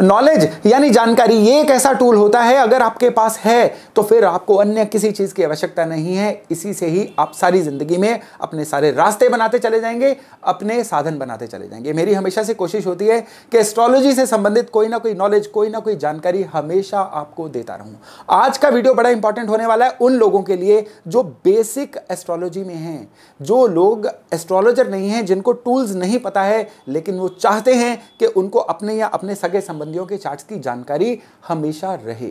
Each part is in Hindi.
नॉलेज यानी जानकारी ये एक ऐसा टूल होता है अगर आपके पास है तो फिर आपको अन्य किसी चीज़ की आवश्यकता नहीं है इसी से ही आप सारी ज़िंदगी में अपने सारे रास्ते बनाते चले जाएंगे अपने साधन बनाते चले जाएंगे मेरी हमेशा से कोशिश होती है कि एस्ट्रोलॉजी से संबंधित कोई ना कोई नॉलेज कोई ना कोई जानकारी हमेशा आपको देता रहूं आज का वीडियो बड़ा इंपॉर्टेंट होने वाला है उन लोगों के लिए जो बेसिक एस्ट्रोलॉजी में है जो लोग एस्ट्रोलॉजर नहीं है जिनको टूल्स नहीं पता है लेकिन वो चाहते हैं कि उनको अपने या अपने सगे संबंध संबंधियों के चार्ट की जानकारी हमेशा रहे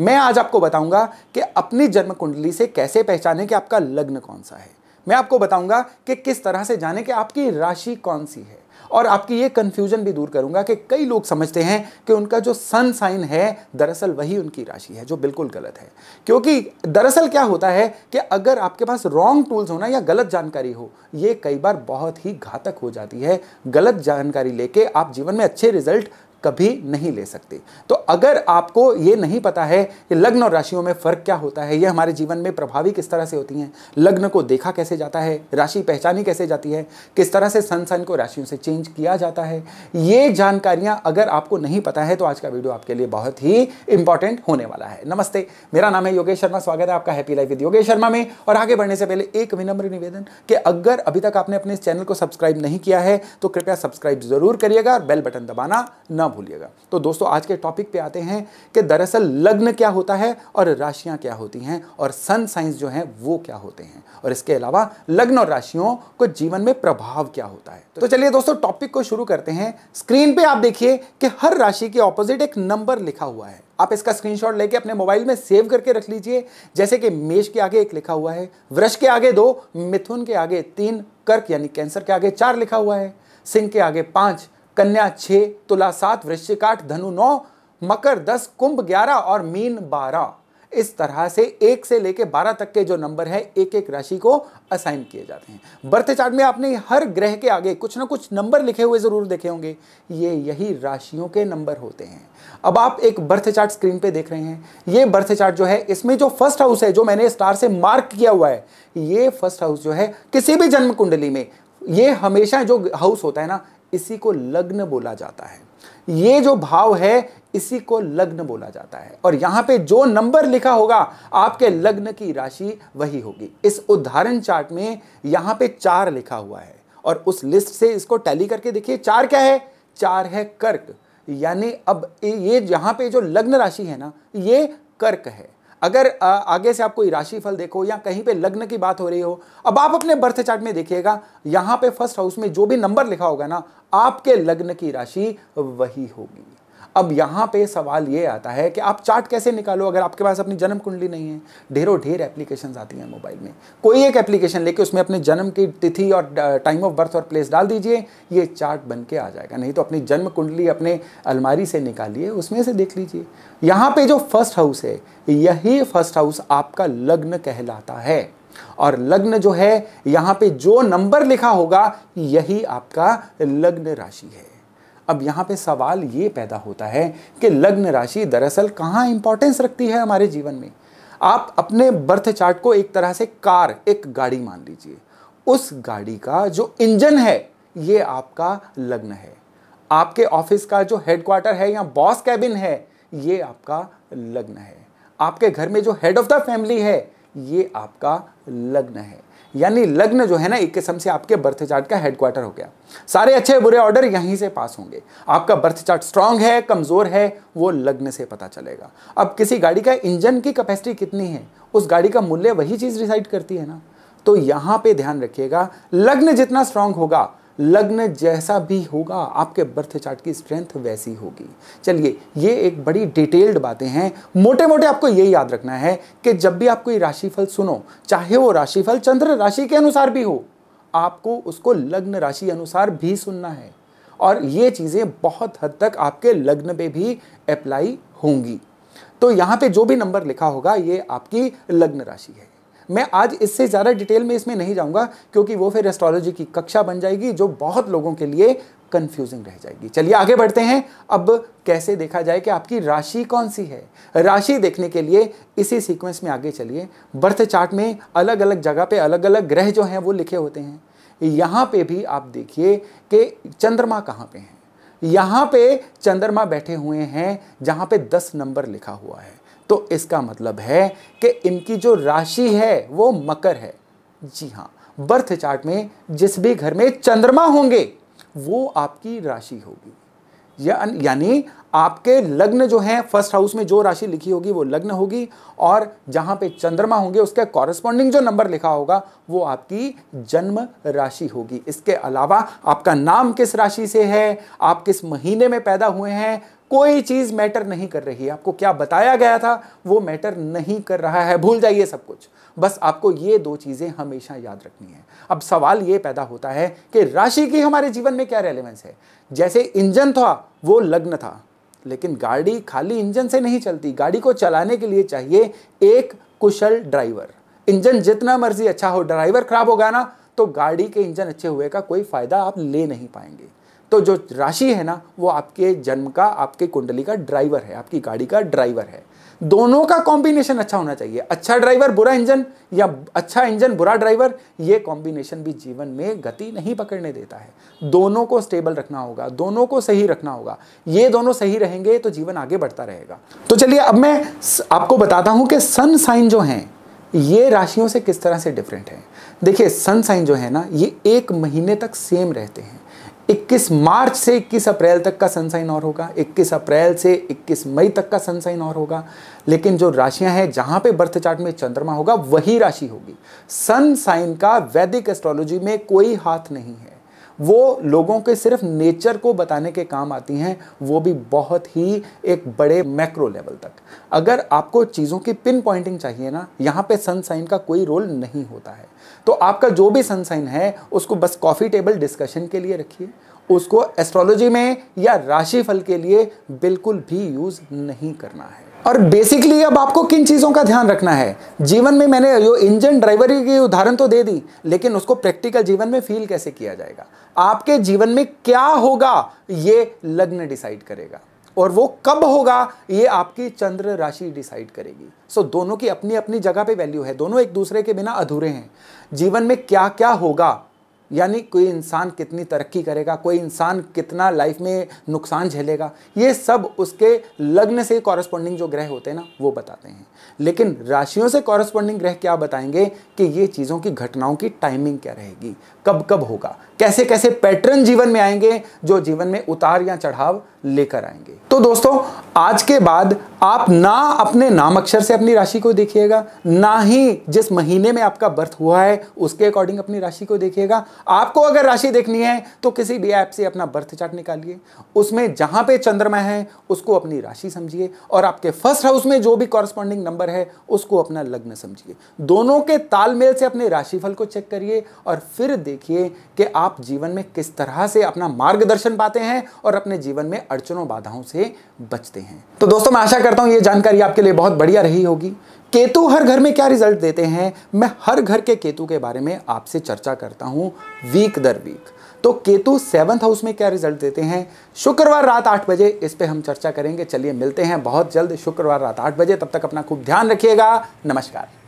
मैं आज आपको बताऊंगा कि अपनी जन्म कुंडली से कैसे पहचाने कि आपका लग्न कौन सा है मैं आपको बताऊंगा कि किस तरह से जाने कि आपकी राशि कौन सी है और आपकी ये कन्फ्यूजन भी दूर करूंगा कि कई लोग समझते हैं कि उनका जो सन साइन है दरअसल वही उनकी राशि है जो बिल्कुल गलत है क्योंकि दरअसल क्या होता है कि अगर आपके पास रॉन्ग टूल्स होना या गलत जानकारी हो ये कई बार बहुत ही घातक हो जाती है गलत जानकारी लेके आप जीवन में अच्छे रिजल्ट कभी नहीं ले सकते तो अगर आपको ये नहीं पता है कि लग्न और राशियों में फर्क क्या होता है ये हमारे जीवन में प्रभावी किस तरह से होती हैं लग्न को देखा कैसे जाता है राशि पहचानी कैसे जाती है किस तरह से सन सन को राशियों से चेंज किया जाता है ये जानकारियां अगर आपको नहीं पता है तो आज का वीडियो आपके लिए बहुत ही इंपॉर्टेंट होने वाला है नमस्ते मेरा नाम है योगेश शर्मा स्वागत है आपका happy life with Yogesh Sharma में और आगे बढ़ने से पहले एक विनम्र निवेदन कि अगर अभी तक आपने अपने इस चैनल को सब्सक्राइब नहीं किया है तो कृपया सब्सक्राइब जरूर करिएगा और बेल बटन दबाना न भूलिएगा तो दोस्तों आज के टॉपिक पे आते हैं कि दरअसल लग्न क्या होता है और राशियां क्या होती हैं और सन साइंस जो हैं वो क्या होते हैं और इसके अलावा लग्न और राशियों को जीवन में प्रभाव क्या होता है तो चलिए दोस्तों टॉपिक को शुरू करते हैं स्क्रीन पर आप देखिए कि हर राशि के ऑपोजिट एक नंबर लिखा हुआ है आप इसका स्क्रीनशॉट लेके अपने मोबाइल में सेव करके रख लीजिए जैसे कि मेष के आगे एक लिखा हुआ है वृक्ष के आगे दो मिथुन के आगे तीन कर्क यानी कैंसर के आगे चार लिखा हुआ है सिंह के आगे पांच कन्या छः तुला सात वृश्चिक आठ धनु नौ मकर दस कुंभ ग्यारह और मीन बारह इस तरह से एक से लेकर बारह तक के जो नंबर है एक एक राशि को असाइन किए जाते हैं बर्थ चार्ट में आपने हर ग्रह के आगे कुछ ना कुछ नंबर लिखे हुए ज़रूर देखे होंगे ये यही राशियों के नंबर होते हैं अब आप एक बर्थ चार्ट स्क्रीन पे देख रहे हैं ये बर्थ चार्ट जो है इसमें जो फर्स्ट हाउस है जो मैंने स्टार से मार्क किया हुआ है ये फर्स्ट हाउस जो है किसी भी जन्म कुंडली में ये हमेशा जो हाउस होता है ना इसी को लग्न बोला जाता है ये जो भाव है इसी को लग्न बोला जाता है और यहां पे जो नंबर लिखा होगा आपके लग्न की राशि वही होगी इस उदाहरण चार्ट में यहां पे चार लिखा हुआ है और उस लिस्ट से इसको टैली करके देखिए चार क्या है चार है कर्क यानी अब ये यहां पे जो लग्न राशि है ना ये कर्क है अगर आगे से आप कोई राशि फल देखो या कहीं पे लग्न की बात हो रही हो अब आप अपने बर्थ चार्ट में देखिएगा यहां पे फर्स्ट हाउस में जो भी नंबर लिखा होगा ना आपके लग्न की राशि वही होगी अब यहाँ पे सवाल ये आता है कि आप चार्ट कैसे निकालो अगर आपके पास अपनी जन्म कुंडली नहीं है ढेरों ढेर एप्लीकेशन आती हैं मोबाइल में कोई एक एप्लीकेशन लेके उसमें अपने जन्म की तिथि और टाइम ऑफ बर्थ और प्लेस डाल दीजिए ये चार्ट बन के आ जाएगा नहीं तो अपनी जन्म कुंडली अपने अलमारी से निकालिए उसमें से देख लीजिए यहाँ पर जो फर्स्ट हाउस है यही फर्स्ट हाउस आपका लग्न कहलाता है और लग्न जो है यहाँ पे जो नंबर लिखा होगा यही आपका लग्न राशि है अब यहाँ पे सवाल ये पैदा होता है कि लग्न राशि दरअसल कहाँ इंपॉर्टेंस रखती है हमारे जीवन में आप अपने बर्थ चार्ट को एक तरह से कार एक गाड़ी मान लीजिए उस गाड़ी का जो इंजन है ये आपका लग्न है आपके ऑफिस का जो हेडक्वार्टर है या बॉस कैबिन है ये आपका लग्न है आपके घर में जो हेड ऑफ द फैमिली है ये आपका लग्न है यानी लग्न जो है ना एक किस्म से आपके बर्थ चार्ट का हेडक्वार्टर हो गया सारे अच्छे बुरे ऑर्डर यहीं से पास होंगे आपका बर्थ चार्ट स्ट्रांग है कमज़ोर है वो लग्न से पता चलेगा अब किसी गाड़ी का इंजन की कैपेसिटी कितनी है उस गाड़ी का मूल्य वही चीज़ डिसाइड करती है ना तो यहां पर ध्यान रखिएगा लग्न जितना स्ट्रांग होगा लग्न जैसा भी होगा आपके बर्थ चार्ट की स्ट्रेंथ वैसी होगी चलिए ये एक बड़ी डिटेल्ड बातें हैं मोटे मोटे आपको ये याद रखना है कि जब भी आप कोई राशिफल सुनो चाहे वो राशिफल चंद्र राशि के अनुसार भी हो आपको उसको लग्न राशि अनुसार भी सुनना है और ये चीज़ें बहुत हद तक आपके लग्न पे भी अप्लाई होंगी तो यहाँ पे जो भी नंबर लिखा होगा ये आपकी लग्न राशि है मैं आज इससे ज़्यादा डिटेल में इसमें नहीं जाऊँगा क्योंकि वो फिर एस्ट्रोलॉजी की कक्षा बन जाएगी जो बहुत लोगों के लिए कंफ्यूजिंग रह जाएगी चलिए आगे बढ़ते हैं अब कैसे देखा जाए कि आपकी राशि कौन सी है राशि देखने के लिए इसी सीक्वेंस में आगे चलिए बर्थ चार्ट में अलग अलग जगह पे अलग अलग ग्रह जो हैं वो लिखे होते हैं यहाँ पे भी आप देखिए कि चंद्रमा कहाँ पे हैं यहाँ पे चंद्रमा बैठे हुए हैं जहाँ पे दस नंबर लिखा हुआ है तो इसका मतलब है कि इनकी जो राशि है वो मकर है जी हाँ बर्थ चार्ट में जिस भी घर में चंद्रमा होंगे वो आपकी राशि होगी या, यानी आपके लग्न जो है फर्स्ट हाउस में जो राशि लिखी होगी वो लग्न होगी और जहां पे चंद्रमा होंगे उसके कॉरेस्पॉन्डिंग जो नंबर लिखा होगा वो आपकी जन्म राशि होगी इसके अलावा आपका नाम किस राशि से है आप किस महीने में पैदा हुए हैं कोई चीज मैटर नहीं कर रही है आपको क्या बताया गया था वो मैटर नहीं कर रहा है भूल जाइए सब कुछ बस आपको ये दो चीजें हमेशा याद रखनी है अब सवाल ये पैदा होता है कि राशि की हमारे जीवन में क्या रेलेवेंस है जैसे इंजन था वो लग्न था लेकिन गाड़ी खाली इंजन से नहीं चलती गाड़ी को चलाने के लिए चाहिए एक कुशल ड्राइवर इंजन जितना मर्जी अच्छा हो ड्राइवर खराब होगा ना तो गाड़ी के इंजन अच्छे हुए का कोई फ़ायदा आप ले नहीं पाएंगे तो जो राशि है ना वो आपके जन्म का आपके कुंडली का ड्राइवर है आपकी गाड़ी का ड्राइवर है दोनों का कॉम्बिनेशन अच्छा होना चाहिए अच्छा ड्राइवर बुरा इंजन या अच्छा इंजन बुरा ड्राइवर ये कॉम्बिनेशन भी जीवन में गति नहीं पकड़ने देता है दोनों को स्टेबल रखना होगा दोनों को सही रखना होगा ये दोनों सही रहेंगे तो जीवन आगे बढ़ता रहेगा तो चलिए अब मैं आपको बताता हूँ कि सन साइन जो हैं ये राशियों से किस तरह से डिफरेंट है देखिए सन साइन जो है ना ये एक महीने तक सेम रहते हैं 21 मार्च से 21 अप्रैल तक का सनसाइन और होगा 21 अप्रैल से 21 मई तक का सनसाइन और होगा लेकिन जो राशियां हैं जहां पे बर्थ चार्ट में चंद्रमा होगा वही राशि होगी सनसाइन का वैदिक एस्ट्रोलॉजी में कोई हाथ नहीं है वो लोगों के सिर्फ नेचर को बताने के काम आती हैं वो भी बहुत ही एक बड़े मैक्रो लेवल तक अगर आपको चीज़ों की पिन पॉइंटिंग चाहिए ना यहाँ पे सन साइन का कोई रोल नहीं होता है तो आपका जो भी सन साइन है उसको बस कॉफ़ी टेबल डिस्कशन के लिए रखिए उसको एस्ट्रोलॉजी में या राशिफल के लिए बिल्कुल भी यूज़ नहीं करना है और बेसिकली अब आपको किन चीज़ों का ध्यान रखना है जीवन में मैंने जो इंजन ड्राइवरी की उदाहरण तो दे दी लेकिन उसको प्रैक्टिकल जीवन में फील कैसे किया जाएगा आपके जीवन में क्या होगा ये लग्न डिसाइड करेगा और वो कब होगा ये आपकी चंद्र राशि डिसाइड करेगी सो so, दोनों की अपनी अपनी जगह पे वैल्यू है दोनों एक दूसरे के बिना अधूरे हैं जीवन में क्या क्या होगा यानी कोई इंसान कितनी तरक्की करेगा कोई इंसान कितना लाइफ में नुकसान झेलेगा ये सब उसके लग्न से कॉरस्पॉन्डिंग जो ग्रह होते हैं ना वो बताते हैं लेकिन राशियों से कॉरस्पॉन्डिंग ग्रह क्या बताएंगे कि ये चीज़ों की घटनाओं की टाइमिंग क्या रहेगी कब कब होगा कैसे कैसे पैटर्न जीवन में आएंगे जो जीवन में उतार या चढ़ाव लेकर आएंगे तो दोस्तों आज के बाद आप ना अपने नाम अक्षर से अपनी राशि को देखिएगा ना ही जिस महीने में आपका बर्थ हुआ है उसके अकॉर्डिंग अपनी राशि को देखिएगा आपको अगर राशि देखनी है तो किसी भी ऐप से अपना बर्थ चार्ट निकालिए उसमें जहां पे चंद्रमा है उसको अपनी राशि समझिए और आपके फर्स्ट हाउस में जो भी कॉरस्पॉन्डिंग नंबर है उसको अपना लग्न समझिए दोनों के तालमेल से अपने राशिफल को चेक करिए और फिर देखिए कि आप आप जीवन में किस तरह से अपना मार्गदर्शन पाते हैं और अपने जीवन में अड़चनों बाधाओं से बचते हैं तो दोस्तों मैं आशा करता हूं ये जानकारी आपके लिए बहुत बढ़िया रही होगी केतु हर घर में क्या रिजल्ट देते हैं मैं हर घर के केतु के बारे में आपसे चर्चा करता हूं वीक दर वीक तो केतु सेवंथ हाउस में क्या रिजल्ट देते हैं शुक्रवार रात आठ बजे इस पर हम चर्चा करेंगे चलिए मिलते हैं बहुत जल्द शुक्रवार रात आठ बजे तब तक अपना खूब ध्यान रखिएगा नमस्कार